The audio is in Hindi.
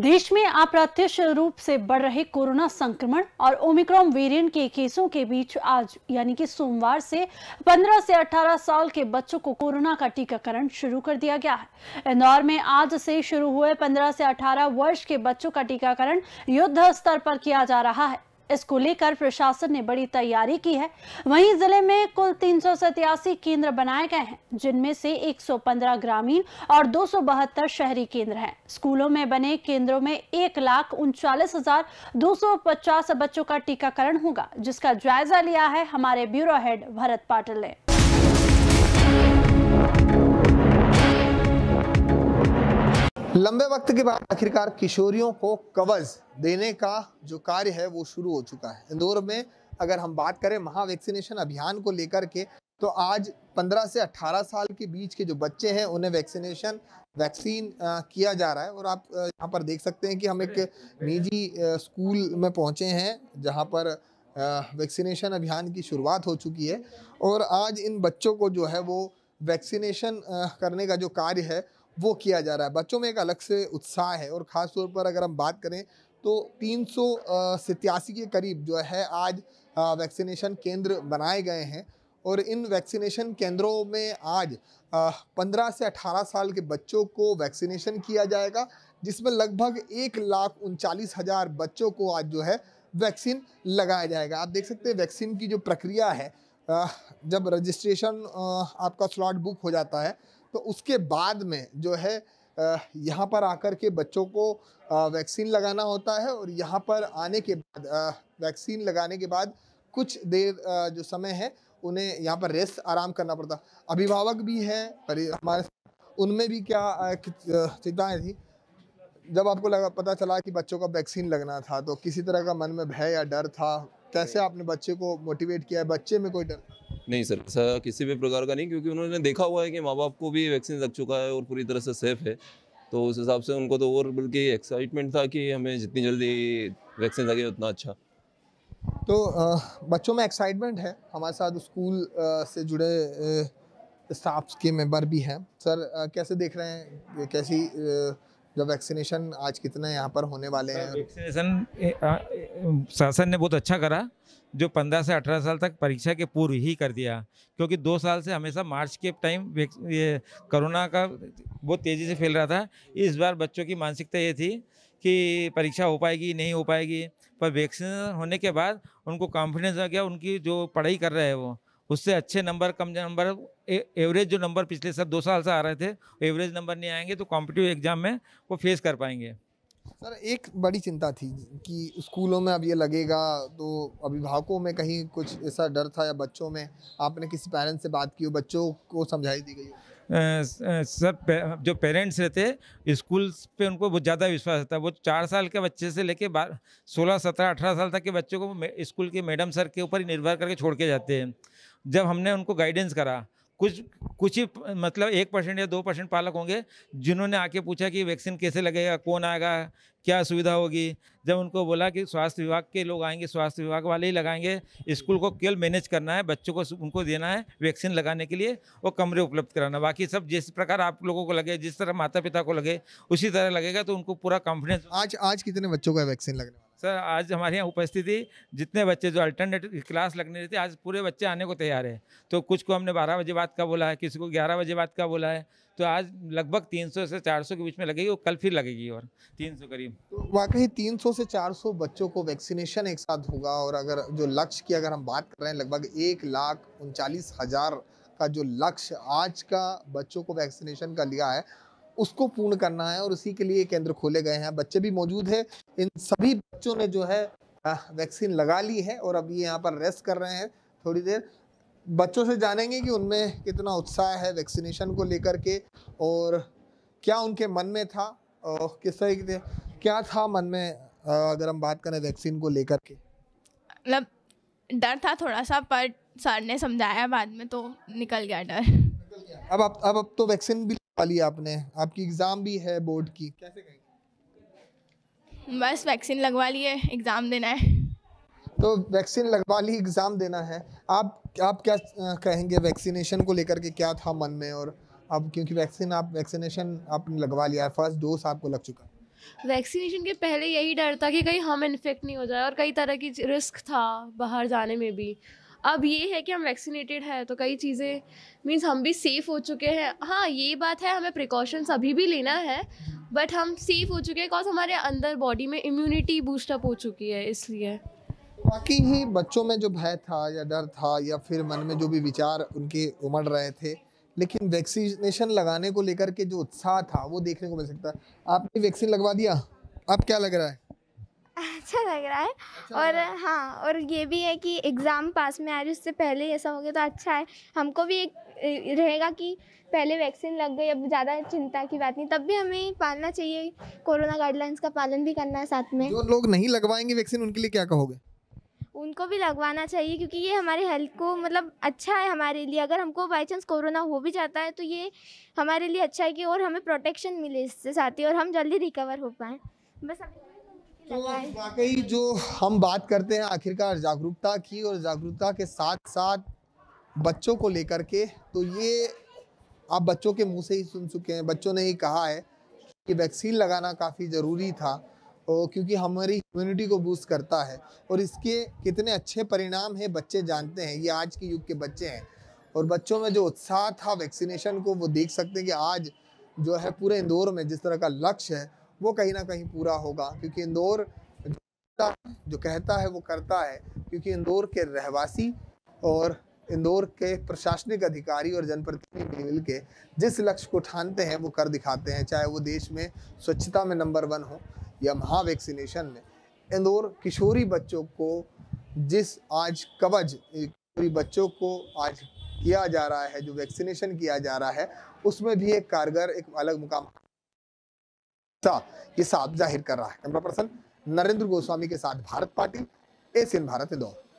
देश में अप्रत्यक्ष रूप से बढ़ रहे कोरोना संक्रमण और ओमिक्रॉन वेरिएंट के केसों के बीच आज यानी कि सोमवार से 15 से 18 साल के बच्चों को कोरोना का टीकाकरण शुरू कर दिया गया है इंदौर में आज से शुरू हुए 15 से 18 वर्ष के बच्चों का टीकाकरण युद्ध स्तर पर किया जा रहा है इसको लेकर प्रशासन ने बड़ी तैयारी की है वहीं जिले में कुल तीन केंद्र बनाए गए हैं जिनमें से 115 ग्रामीण और दो शहरी केंद्र हैं स्कूलों में बने केंद्रों में एक लाख उनचालीस हजार दो सौ पचास बच्चों का टीकाकरण होगा जिसका जायजा लिया है हमारे ब्यूरो हेड भरत पाटिल ने लंबे वक्त के बाद आखिरकार किशोरियों को कवज देने का जो कार्य है वो शुरू हो चुका है इंदौर में अगर हम बात करें महावैक्सीनेशन अभियान को लेकर के तो आज 15 से 18 साल के बीच के जो बच्चे हैं उन्हें वैक्सीनेशन वैक्सीन किया जा रहा है और आप यहाँ पर देख सकते हैं कि हम एक निजी स्कूल में पहुँचे हैं जहाँ पर वैक्सीनेशन अभियान की शुरुआत हो चुकी है और आज इन बच्चों को जो है वो वैक्सीनेशन करने का जो कार्य है वो किया जा रहा है बच्चों में एक अलग से उत्साह है और ख़ास तौर पर अगर हम बात करें तो तीन सौ के करीब जो है आज वैक्सीनेशन केंद्र बनाए गए हैं और इन वैक्सीनेशन केंद्रों में आज पंद्रह से अठारह साल के बच्चों को वैक्सीनेशन किया जाएगा जिसमें लगभग एक लाख उनचालीस हज़ार बच्चों को आज जो है वैक्सीन लगाया जाएगा आप देख सकते हैं वैक्सीन की जो प्रक्रिया है जब रजिस्ट्रेशन आपका स्लॉट बुक हो जाता है तो उसके बाद में जो है यहाँ पर आकर के बच्चों को वैक्सीन लगाना होता है और यहाँ पर आने के बाद वैक्सीन लगाने के बाद कुछ देर जो समय है उन्हें यहाँ पर रेस्ट आराम करना पड़ता अभिभावक भी हैं पर हमारे उनमें भी क्या चिंताएँ थी जब आपको लगा पता चला कि बच्चों का वैक्सीन लगना था तो किसी तरह का मन में भय या डर था कैसे आपने बच्चे को मोटिवेट किया है बच्चे में कोई डर नहीं सर ऐसा किसी भी प्रकार का नहीं क्योंकि उन्होंने देखा हुआ है कि माँ बाप को भी वैक्सीन लग चुका है और पूरी तरह से सेफ है तो उस हिसाब से उनको तो और बल्कि एक्साइटमेंट था कि हमें जितनी जल्दी वैक्सीन लगे उतना अच्छा तो बच्चों में एक्साइटमेंट है हमारे साथ स्कूल से जुड़े स्टाफ के मेंबर भी हैं सर कैसे देख रहे हैं कैसी जो वैक्सीनेशन आज कितने यहाँ पर होने वाले हैं वैक्सीनेशन शासन ने बहुत अच्छा करा जो 15 से 18 साल तक परीक्षा के पूर्व ही कर दिया क्योंकि दो साल से हमेशा मार्च के टाइम ये कोरोना का बहुत तेज़ी से फैल रहा था इस बार बच्चों की मानसिकता ये थी कि परीक्षा हो पाएगी नहीं हो पाएगी पर वैक्सीनेशन होने के बाद उनको कॉन्फिडेंस आ गया उनकी जो पढ़ाई कर रहे हैं वो उससे अच्छे नंबर कम नंबर एवरेज जो नंबर पिछले साल दो साल से आ रहे थे एवरेज नंबर नहीं आएंगे तो कॉम्पिटिव एग्जाम में वो फेस कर पाएंगे सर एक बड़ी चिंता थी कि स्कूलों में अब ये लगेगा तो अभिभावकों में कहीं कुछ ऐसा डर था या बच्चों में आपने किसी पेरेंट्स से बात की हो बच्चों को समझाई दी गई हो सर पे, जो पेरेंट्स रहते स्कूल पे उनको बहुत ज़्यादा विश्वास रहता है वो चार साल के बच्चे से लेके सोलह सत्रह अठारह साल तक के बच्चों को स्कूल के मैडम सर के ऊपर निर्भर करके छोड़ के जाते हैं जब हमने उनको गाइडेंस करा कुछ कुछ ही मतलब एक परसेंट या दो परसेंट पालक होंगे जिन्होंने आके पूछा कि वैक्सीन कैसे लगेगा कौन आएगा क्या सुविधा होगी जब उनको बोला कि स्वास्थ्य विभाग के लोग आएंगे स्वास्थ्य विभाग वाले ही लगाएंगे स्कूल को केवल मैनेज करना है बच्चों को उनको देना है वैक्सीन लगाने के लिए और कमरे उपलब्ध कराना बाकी सब जिस प्रकार आप लोगों को लगे जिस तरह माता पिता को लगे उसी तरह लगेगा तो उनको पूरा कॉन्फिडेंस आज आज कितने बच्चों का वैक्सीन लगने सर आज हमारे यहाँ उपस्थिति जितने बच्चे जो अल्टरनेट क्लास लगने थी आज पूरे बच्चे आने को तैयार है तो कुछ को हमने बारह बजे बाद का बोला है किसी को ग्यारह बजे बाद का बोला है तो आज लगभग 300 से 400 के बीच में लगेगी और कल फिर लगेगी और 300 करीब तो वाकई 300 से 400 बच्चों को वैक्सीनेशन एक साथ होगा और अगर जो लक्ष्य की अगर हम बात कर रहे हैं लगभग एक लाख उनचालीस हज़ार का जो लक्ष्य आज का बच्चों को वैक्सीनेशन का लिया है उसको पूर्ण करना है और उसी के लिए केंद्र खोले गए हैं बच्चे भी मौजूद है इन सभी बच्चों ने जो है वैक्सीन लगा ली है और अब ये यहाँ पर रेस्ट कर रहे हैं थोड़ी देर बच्चों से जानेंगे कि उनमें कितना उत्साह है वैक्सीनेशन को लेकर के और क्या उनके मन में था और किस तरीके क्या था मन में अगर हम बात करें वैक्सीन को लेकर के मतलब डर था थोड़ा सा पर सर ने समझाया बाद में तो निकल गया डर अब अब अब अब तो वैक्सीन भी पाली आपने आपकी एग्ज़ाम भी है बोर्ड की कैसे कहेंगे बस वैक्सीन लगवा ली है एग्ज़ाम देना है तो वैक्सीन लगवा ली एग्ज़ाम देना है आप आप क्या कहेंगे वैक्सीनेशन को लेकर के क्या था मन में और अब क्योंकि वैक्सीन आप वैक्सीनेशन आपने लगवा लिया है फर्स्ट डोज आपको लग चुका है वैक्सीनेशन के पहले यही डर था कि कहीं हम इन्फेक्ट नहीं हो जाए और कई तरह की रिस्क था बाहर जाने में भी अब ये है कि हम वैक्सीनेटेड हैं तो कई चीज़ें मीन्स हम भी सेफ़ हो चुके हैं हाँ ये बात है हमें प्रिकॉशंस अभी भी लेना है बट हम सेफ़ हो चुके हैं बिकॉज हमारे अंदर बॉडी में इम्यूनिटी बूस्टअप हो चुकी है इसलिए बाकी ही बच्चों में जो भय था या डर था या फिर मन में जो भी विचार उनके उमड़ रहे थे लेकिन वैक्सीनेशन लगाने को लेकर के जो उत्साह था वो देखने को मिल सकता है आपने वैक्सीन लगवा दिया अब क्या लग रहा है अच्छा लग रहा है अच्छा और हाँ और ये भी है कि एग्ज़ाम पास में आ रही उससे पहले ऐसा हो गया तो अच्छा है हमको भी एक रहेगा कि पहले वैक्सीन लग गई अब ज़्यादा चिंता की बात नहीं तब भी हमें पालना चाहिए कोरोना गाइडलाइंस का पालन भी करना है साथ में जो लोग नहीं लगवाएंगे वैक्सीन उनके लिए क्या कहोगे उनको भी लगवाना चाहिए क्योंकि ये हमारे हेल्थ को मतलब अच्छा है हमारे लिए अगर हमको बाई चांस कोरोना हो भी जाता है तो ये हमारे लिए अच्छा है कि और हमें प्रोटेक्शन मिले इससे साथ ही और हम जल्दी रिकवर हो पाएँ बस अभी तो वाकई जो हम बात करते हैं आखिरकार जागरूकता की और जागरूकता के साथ साथ बच्चों को लेकर के तो ये आप बच्चों के मुंह से ही सुन चुके हैं बच्चों ने ही कहा है कि वैक्सीन लगाना काफ़ी ज़रूरी था और क्योंकि हमारी इम्यूनिटी को बूस्ट करता है और इसके कितने अच्छे परिणाम हैं बच्चे जानते हैं ये आज के युग के बच्चे हैं और बच्चों में जो उत्साह था वैक्सीनेशन को वो देख सकते हैं कि आज जो है पूरे इंदौर में जिस तरह का लक्ष्य है वो कहीं ना कहीं पूरा होगा क्योंकि इंदौर जो कहता है वो करता है क्योंकि इंदौर के रहवासी और इंदौर के प्रशासनिक अधिकारी और जनप्रतिनिधि मिल के जिस लक्ष्य को ठानते हैं वो कर दिखाते हैं चाहे वो देश में स्वच्छता में नंबर वन हो या महा वैक्सीनेशन में इंदौर किशोरी बच्चों को जिस आज कवज किशोरी बच्चों को आज किया जा रहा है जो वैक्सीनेशन किया जा रहा है उसमें भी एक कारगर एक अलग मुकाम ये साफ जाहिर कर रहा है कैमरा पर्सन नरेंद्र गोस्वामी के साथ भारत पाटिल एशियन भारत इंदौर